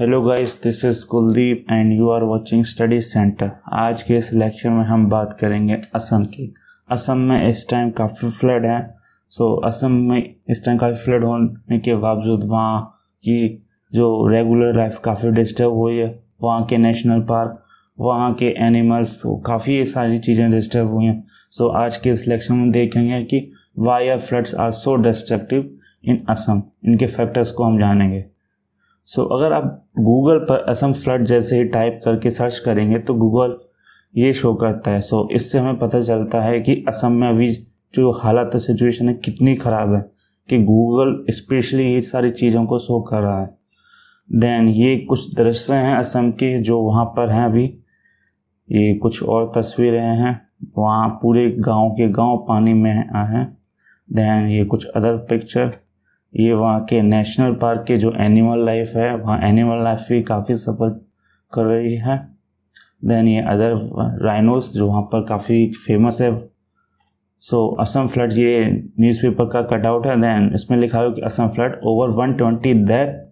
Hello guys this is Kuldeep and you are watching study centre आज के इस lecture में हम बात करेंगे असम की असम में इस टाइम काफ़ी फ्लड है सो so, असम में इस टाइम काफ़ी फ्लड होने के बावजूद वहाँ की जो रेगुलर लाइफ काफ़ी डिस्टर्ब हुई है वहाँ के नेशनल पार्क वहाँ के एनिमल्स तो काफ़ी सारी चीज़ें डिस्टर्ब हुई हैं सो so, आज के इस लेक्चर में देखेंगे कि why are floods are so destructive in Assam इनके फैक्टर्स को हम जानेंगे सो so, अगर आप गूगल पर असम फ्लड जैसे ही टाइप करके सर्च करेंगे तो गूगल ये शो करता है सो so, इससे हमें पता चलता है कि असम में अभी जो हालत है सिचुएशन है कितनी ख़राब है कि गूगल स्पेशली ये सारी चीज़ों को शो कर रहा है देन ये कुछ दृश्य हैं असम के जो वहाँ पर हैं अभी ये कुछ और तस्वीरें हैं वहाँ पूरे गांव के गांव पानी में आए हैं देन ये कुछ अदर पिक्चर ये वहाँ के नेशनल पार्क के जो एनिमल लाइफ है वहाँ एनिमल लाइफ भी काफ़ी सफर कर रही है देन ये अदर राइनोस जो वहाँ पर काफ़ी फेमस है सो असम फ्लड ये न्यूज़पेपर का कटआउट है देन इसमें लिखा हुआ कि Assam flood over one twenty that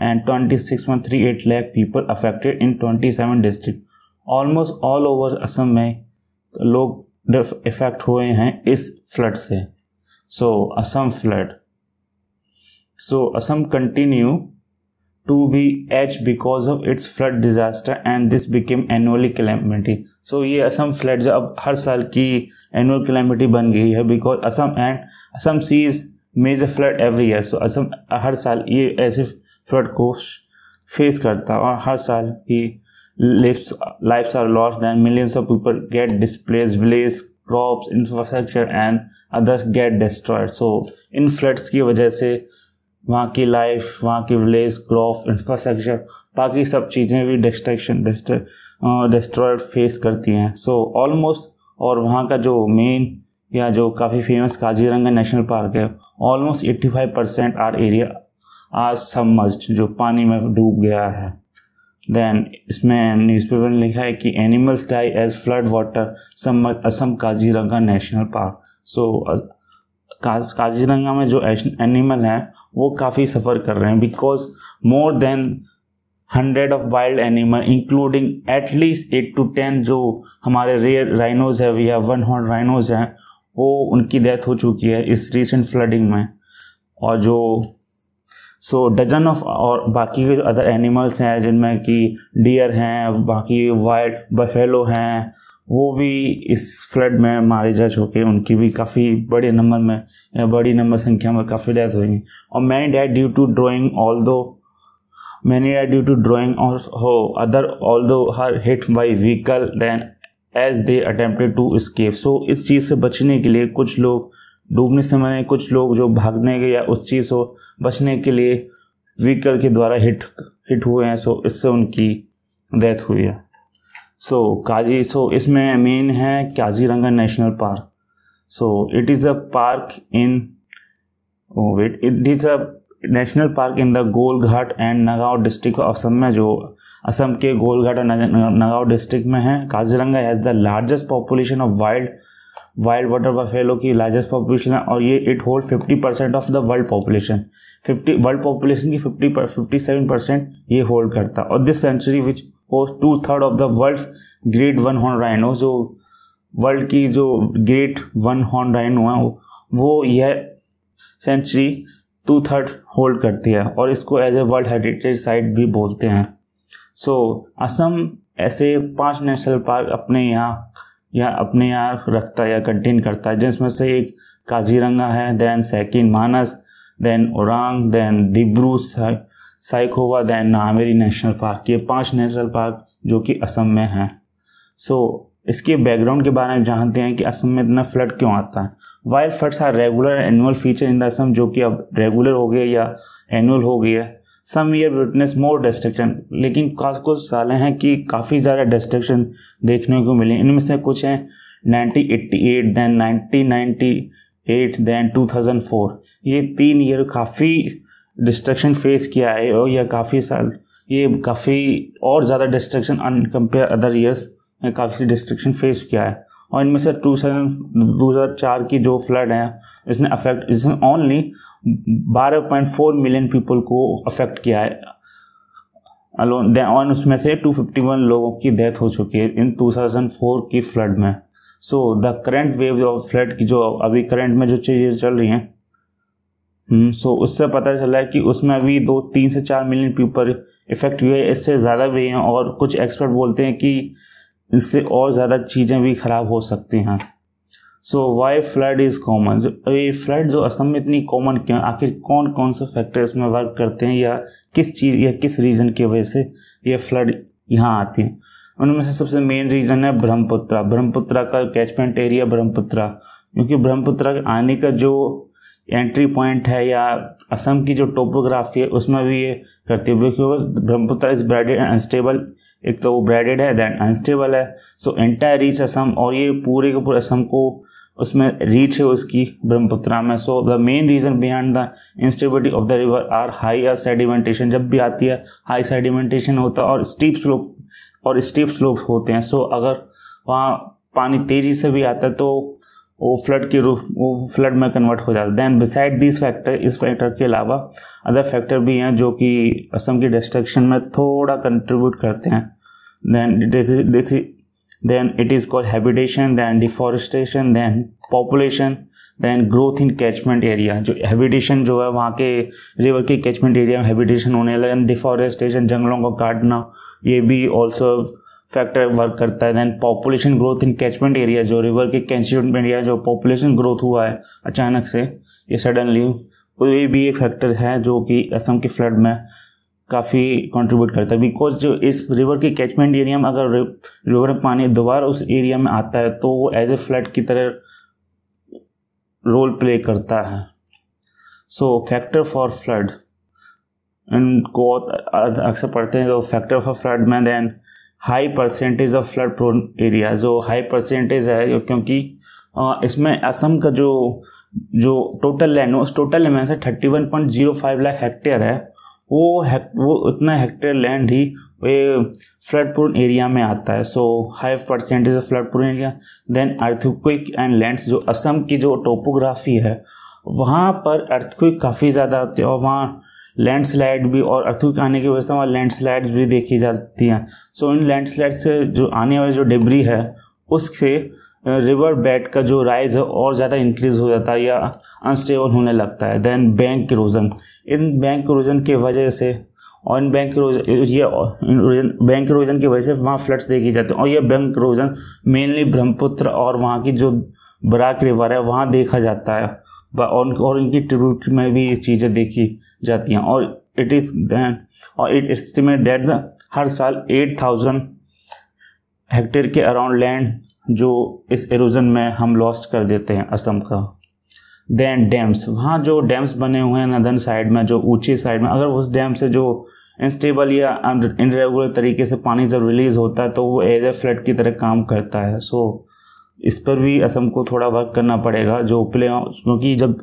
and twenty six point three eight lakh people affected in twenty seven district almost all over Assam में लोग इफेक्ट हुए हैं इस फ्लड से so Assam flood So Assam continued to be H because of its flood disaster and this became annually calamity. So ये Assam flood अब हर साल की annual calamity बन गई है because Assam and Assam sees major flood every year. So Assam हर साल ये ऐसे फ्लड को फेस करता है और हर साल ही lives lives are lost and millions of people get displaced village crops infrastructure and others get destroyed so in floods की वजह से वहाँ की लाइफ वहाँ की विलेज क्रॉप इंफ्रास्ट्रक्चर बाकी सब चीज़ें भी डिस्ट्रक्शन डिस्ट्रॉयड फेस करती हैं सो ऑलमोस्ट और वहाँ का जो मेन या जो काफ़ी फेमस काजीरंगा नेशनल पार्क है almost eighty five percent are area आज समस्ट जो पानी में डूब गया है देन इसमें न्यूज़पेपर ने लिखा है कि animals die as flood water some Assam Kaziranga national park so Kaziranga में जो एनिमल हैं वो काफ़ी सफ़र कर रहे हैं because more than hundred of wild animal including at least eight to ten जो हमारे रेयर राइनोज है या वन हॉर्न राइनोज हैं वो उनकी डेथ हो चुकी है इस रिसेंट फ्लडिंग में और जो सो डजन ऑफ और बाकी के अदर एनिमल्स हैं जिनमें कि डियर हैं बाकी वाइल्ड बफेलो हैं वो भी इस फ्लड में मारे जा चुके हैं उनकी भी काफ़ी बड़े नंबर में या बड़ी नंबर संख्या में काफ़ी डेथ हुई हैं और many death due to drowning although many death due to drowning और हो other although her hit by vehicle then as they attempted to escape so इस चीज़ से बचने के लिए कुछ लोग डूबने से मैंने कुछ लोग जो भागने के या उस चीज़ को बचने के लिए व्हीकल के द्वारा हिट हिट हुए हैं सो इससे उनकी डेथ हुई है सो काजी सो इसमें मेन है Kaziranga national park so it is a park in wet it is a national park in the Golaghat and Nagaon district Assam में जो असम के गोल घाट और नगाव डिस्ट्रिक्ट में है Kaziranga has the largest population of wild wild water buffalo की लार्जेस्ट पॉपुलेशन है और ये it hold fifty percent of the world population fifty world population की फिफ्टी फिफ्टी सेवन परसेंट ये होल्ड करता और this sanctuary which host two third of the world great one horn rhino जो world की जो ग्रेट वन हॉर्न राइनो है वो यह सेंचुरी टू थर्ड होल्ड करती है और इसको as a world heritage site भी बोलते हैं सो so, असम ऐसे पांच नेशनल पार्क अपने यहाँ या अपने यहाँ रखता है या कंटेन करता है जिसमें से एक काजीरंगा है then second Manas then Orang then Dibru Saikhowa then Nameri national park ये पांच नेशनल पार्क जो कि असम में हैं सो so, इसके बैकग्राउंड के बारे में जानते हैं कि असम में इतना फ्लड क्यों आता है wild floods are regular annual feature in the Assam जो कि अब रेगुलर हो गया या एनुअल हो गया है some year witness more destruction लेकिन खास कुछ सालें हैं कि काफ़ी ज़्यादा डिस्ट्रक्शन देखने को मिले इनमें से कुछ हैं 1988 देन 1998 देन 2004 ये तीन ईयर काफ़ी डिस्ट्रक्शन फेस किया है और यह काफ़ी साल ये काफ़ी और ज़्यादा destruction in compare other years में काफ़ी डिस्ट्रक्शन फेस किया है और इनमें से टू थाउजेंड दो हज़ार चार की जो फ्लड है इसने अफेक्ट इसने ओनली बारह पॉइंट फोर मिलियन पीपल को अफेक्ट किया है अलोन और उसमें से टू फिफ्टी वन लोगों की डेथ हो चुकी है इन टू थाउजेंड फोर की फ्लड में so the current wave of flood की जो अभी करेंट में जो चीज़ें चल रही हैं सो हम्म, उससे पता चला है कि उसमें अभी दो तीन से चार मिलियन पीपल इफेक्ट हुए इससे ज़्यादा भी हैं और कुछ एक्सपर्ट बोलते हैं कि इससे और ज़्यादा चीज़ें भी ख़राब हो सकती हैं so why flood is common ये फ्लड जो असम में इतनी कॉमन क्यों आखिर कौन कौन से फैक्टर इसमें वर्क करते हैं या किस चीज़ या किस रीज़न की वजह से ये फ्लड यहाँ आती हैं उनमें से सबसे मेन रीज़न है ब्रह्मपुत्रा ब्रह्मपुत्रा का कैचमेंट एरिया ब्रह्मपुत्रा क्योंकि ब्रह्मपुत्रा के आने का जो एंट्री पॉइंट है या असम की जो टोपोग्राफी है उसमें भी ये करती है because Brahmaputra is braided unstable एक तो वो ब्रेडेड है दैन अनस्टेबल है सो एंटायर रीच असम और ये पूरे के पूरे असम को उसमें रीच है उसकी ब्रह्मपुत्रा में so the main reason behind the instability of the river are high या सेडिमेंटेशन जब भी आती है हाई सेडिमेंटेशन होता है और स्टीप स्लोप और स्टीप स्लोप होते हैं सो so, अगर वहाँ पानी तेज़ी से भी आता है तो वो फ्लड के रूप वो फ्लड में कन्वर्ट हो जाता है दैन बिसाइड दिस फैक्टर इस फैक्टर के अलावा अदर फैक्टर भी हैं जो कि असम की डिस्ट्रक्शन में थोड़ा कंट्रीब्यूट करते हैं then then it is called habitation then deforestation then population then growth in catchment area जो हैबिटेशन जो है वहाँ के रिवर के कैचमेंट एरिया में हैबिटेशन होने लगा डिफॉरेस्टेशन जंगलों को काटना ये भी ऑल्सो फैक्टर वर्क करता है then population growth in catchment area जो रिवर के कैचमेंट एरिया जो पॉपुलेशन ग्रोथ हुआ है अचानक से ये सडनली वो ये भी एक फैक्टर है जो कि असम के फ्लड में काफ़ी कंट्रीब्यूट करता है बिकॉज जो इस रिवर के कैचमेंट एरिया में अगर रिवर में पानी दोबारा उस एरिया में आता है तो वो एज ए फ्लड की तरह रोल प्ले करता है सो फैक्टर फॉर फ्लड इनको अक्सर पढ़ते हैं तो फैक्टर फॉर फ्लड में then high percentage of flood prone area जो हाई परसेंटेज है क्योंकि इसमें असम का जो जो टोटल लैंड उस टोटल लैंड से thirty one point zero five lakh hectare है वो हेक वो उतना हेक्टेयर लैंड ही फ्लड प्रोन एरिया में आता है so high percentage of flood prone area then earthquake and lands जो असम की जो टोपोग्राफी है वहाँ पर अर्थक्विक काफ़ी ज़्यादा होती है और वहाँ लैंडस्लाइड भी और अथू आने की वजह से वहाँ लैंडस्लाइड्स भी देखी जाती हैं सो इन इन स्लाइड से जो आने वाली जो डिब्री है उससे रिवर बेड का जो राइज है और ज़्यादा इंक्रीज हो जाता है या अनस्टेबल होने लगता है then bank erosion in bank erosion की वजह से और इन बैंक ये बैंक रोजन की वजह से वहाँ फ्लड्स देखी जाती हैं और ये बैंक रोजन मेनली ब्रह्मपुत्र और वहाँ की जो बराक रिवर है वहाँ देखा जाता है और और इनकी ट्रिब्यूट में भी ये चीज़ें देखी जाती हैं और इट इज़ दैन और इट एस्टिमेट डेट हर साल एट थाउजेंड हेक्टेयर के अराउंड लैंड जो इस एरोजन में हम लॉस्ट कर देते हैं असम का दैन डैम्स वहाँ जो डैम्स बने हुए हैं नदन साइड में जो ऊंची साइड में अगर उस डैम से जो इंस्टेबल या इनरेगुलर तरीके से पानी जब रिलीज़ होता है तो वो एज ए फ्लड की तरह काम करता है सो so, इस पर भी असम को थोड़ा वर्क करना पड़ेगा जो प्ले क्योंकि जब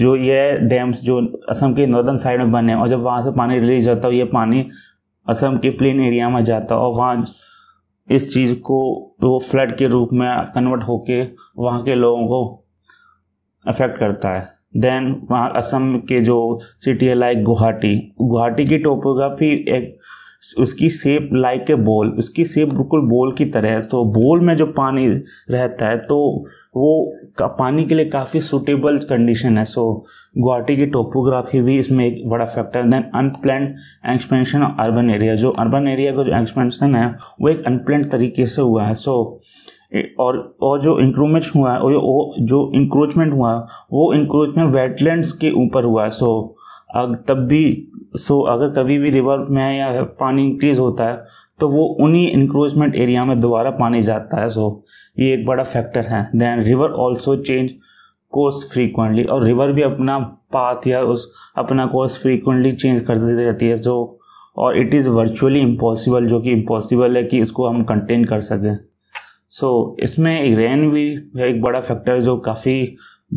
जो ये डैम्स जो असम के नॉर्दर्न साइड में बने और जब वहाँ से पानी रिलीज होता है ये पानी असम के प्लेन एरिया में जाता है और वहाँ इस चीज़ को वो फ्लड के रूप में कन्वर्ट होके वहाँ के लोगों को अफेक्ट करता है देन वहाँ असम के जो सिटी है लाइक गुवाहाटी गुवाहाटी की टोपोग्राफी एक उसकी सेप लाइक ए बॉल उसकी सेप बिल्कुल बॉल की तरह है तो बॉल में जो पानी रहता है तो वो पानी के लिए काफ़ी सुटेबल कंडीशन है सो गुवाहाटी की टोपोग्राफी भी इसमें एक बड़ा फैक्टर है then unplanned expansion urban area जो अर्बन एरिया का जो एक्सपेंशन है वो एक अनप्लैंड तरीके से हुआ है सो और और जो इंक्रोचमेंट हुआ है वो जो इंक्रोचमेंट हुआ वो इंक्रोचमेंट वेटलैंड्स के ऊपर हुआ है सो तब भी सो अगर कभी भी रिवर में या पानी इंक्रीज होता है तो वो उन्हीं इंक्रोचमेंट एरिया में दोबारा पानी जाता है सो ये एक बड़ा फैक्टर है then river also change course frequently और रिवर भी अपना पाथ या उस अपना कोर्स फ्रीक्वेंटली चेंज कर देती रहती है सो और इट इज़ वर्चुअली इम्पॉसिबल जो कि इम्पॉसिबल है कि इसको हम कंटेन कर सकें सो so, इसमें रेन भी एक बड़ा फैक्टर जो काफ़ी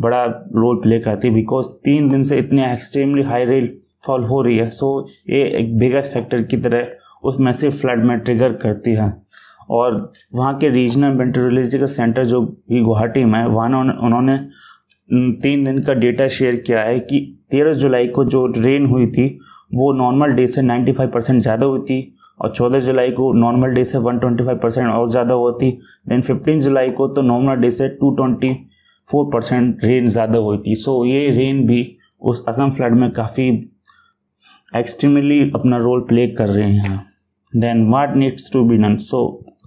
बड़ा रोल प्ले करती है बिकॉज तीन दिन से इतने एक्सट्रीमली हाई रेल फॉल हो रही है सो ये एक बिगेस्ट फैक्टर की तरह उस मैसिव फ्लड में ट्रिगर करती है और वहाँ के रीजनल मेट्रोलॉजिकल सेंटर जो भी गुवाहाटी में वहाँ उन्होंने तीन दिन का डेटा शेयर किया है कि तेरह जुलाई को जो रेन हुई थी वो नॉर्मल डे से नाइन्टी फाइव परसेंट ज़्यादा हुई थी और चौदह जुलाई को नॉर्मल डे से वन ट्वेंटी फाइव परसेंट और ज़्यादा हुआ थी देन फिफ्टीन जुलाई को तो नॉर्मल डे से two twenty four percent rain ज़्यादा हुई थी सो ये रेन भी उस असम फ्लड में काफ़ी एक्सट्रीमली अपना रोल प्ले कर रहे हैं then what needs to be done so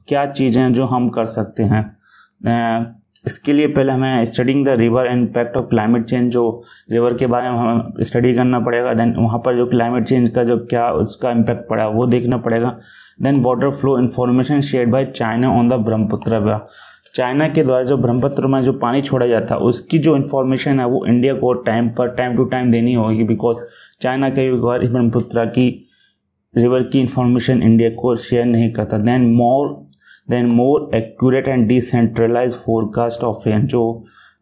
क्या चीज़ें जो हम कर सकते हैं uh, इसके लिए पहले हमें studying the river impact of climate change जो रिवर के बारे में हमें स्टडी करना पड़ेगा देन वहाँ पर जो क्लाइमेट चेंज का जो क्या उसका इम्पैक्ट पड़ा वो देखना पड़ेगा then water flow information share by China on the Brahmaputra China के द्वारा जो ब्रह्मपुत्र में जो पानी छोड़ा जाता है उसकी जो इन्फॉर्मेशन है वो इंडिया को टाइम पर टाइम टू टाइम देनी होगी बिकॉज चाइना कई बार ब्रह्मपुत्र की रिवर की इंफॉर्मेशन इंडिया को शेयर नहीं करता then more than more accurate and decentralise forecast of rain जो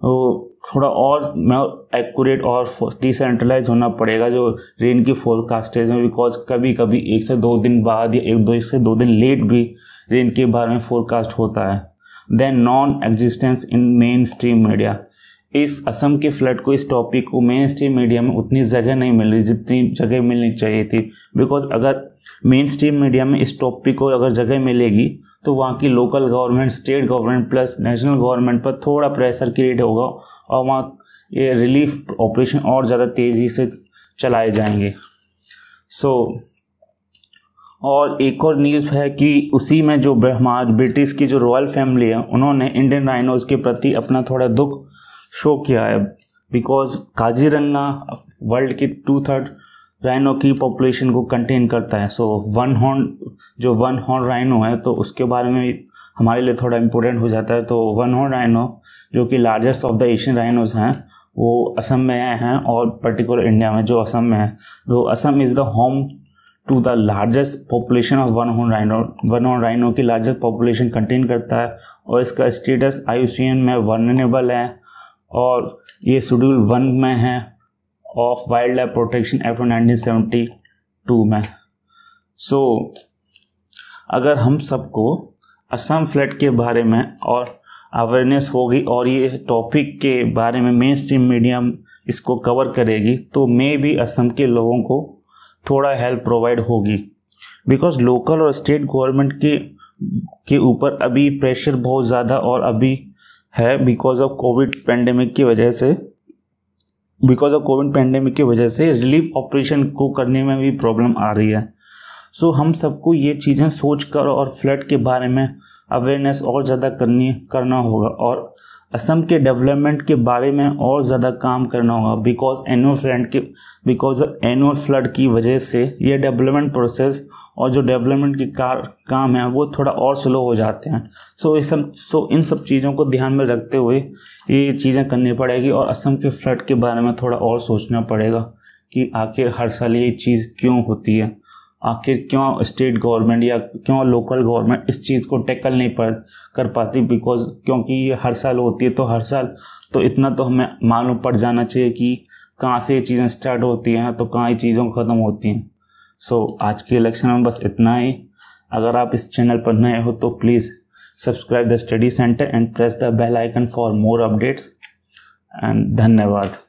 थोड़ा और मैं एक्यूरेट और डिसेंट्रलाइज होना पड़ेगा जो रेन की फोरकास्टेज में बिकॉज कभी कभी एक से दो दिन बाद या एक दो एक से दो दिन लेट भी रेन के बारे में फोरकास्ट होता है then non existence in main stream media इस असम के फ्लड को इस टॉपिक को मेन स्ट्रीम मीडिया में उतनी जगह नहीं मिल रही जितनी जगह मिलनी चाहिए थी बिकॉज अगर मेन स्ट्रीम मीडिया में इस टॉपिक को अगर जगह मिलेगी तो वहाँ की local government state government plus national government पर थोड़ा प्रेशर क्रिएट होगा और वहाँ ये रिलीफ ऑपरेशन और ज़्यादा तेज़ी से चलाए जाएंगे सो so, और एक और न्यूज़ है कि उसी में जो ब्रह्माज ब्रिटिश की जो रॉयल फैमिली है उन्होंने इंडियन राइनोज के प्रति अपना थोड़ा दुख शो किया है बिकॉज काजीरंगा वर्ल्ड की टू थर्ड राइनो की पॉपुलेशन को कंटेन करता है सो वन हॉर्न जो वन हॉर्न राइनो है तो उसके बारे में हमारे लिए थोड़ा इम्पोर्टेंट हो जाता है तो वन हॉर्न राइनो जो कि largest of the Asian rhinos हैं वो असम में हैं और पर्टिकुलर इंडिया में जो असम में है तो Assam is the home to the largest population of one horn rhino one horn rhino की लार्जेस्ट पॉपुलेशन कंटेन करता है और इसका स्टेटस आई में वर्नेबल है और ये शेड्यूल वन में है of wildlife protection act nineteen seventy two में सो so, अगर हम सबको असम फ्लड के बारे में और अवेयरनेस होगी और ये टॉपिक के बारे में मेन स्ट्रीम मीडिया इसको कवर करेगी तो मे भी असम के लोगों को थोड़ा हेल्प प्रोवाइड होगी बिकॉज लोकल और स्टेट गवर्नमेंट के के ऊपर अभी प्रेशर बहुत ज़्यादा और अभी है बिकॉज ऑफ कोविड पेंडेमिक की वजह से बिकॉज ऑफ कोविड पेंडेमिक की वजह से रिलीफ ऑपरेशन को करने में भी प्रॉब्लम आ रही है सो so, हम सबको ये चीज़ें सोच कर और फ्लड के बारे में अवेयरनेस और ज़्यादा करनी करना होगा और असम के डेवलपमेंट के बारे में और ज़्यादा काम करना होगा बिकॉज एनुअल फ्लड के बिकॉज एनुअल फ्लड की वजह से ये डेवलपमेंट प्रोसेस और जो डेवलपमेंट के कार, काम है वो थोड़ा और स्लो हो जाते हैं सो इस सब सो इन सब चीज़ों को ध्यान में रखते हुए ये चीज़ें करनी पड़ेगी और असम के फ्लड के बारे में थोड़ा और सोचना पड़ेगा कि आखिर हर साल ये चीज़ क्यों होती है आखिर क्यों स्टेट गवर्नमेंट या क्यों लोकल गवर्नमेंट इस चीज़ को टैकल नहीं पर कर पाती बिकॉज क्योंकि ये हर साल होती है तो हर साल तो इतना तो हमें मालूम पड़ जाना चाहिए कि कहाँ से ये चीज़ें स्टार्ट होती हैं तो कहाँ ये चीज़ों ख़त्म होती हैं सो so, आज के इलेक्शन में बस इतना ही अगर आप इस चैनल पर नए हो तो please subscribe the study centre and press the bell icon for more updates and धन्यवाद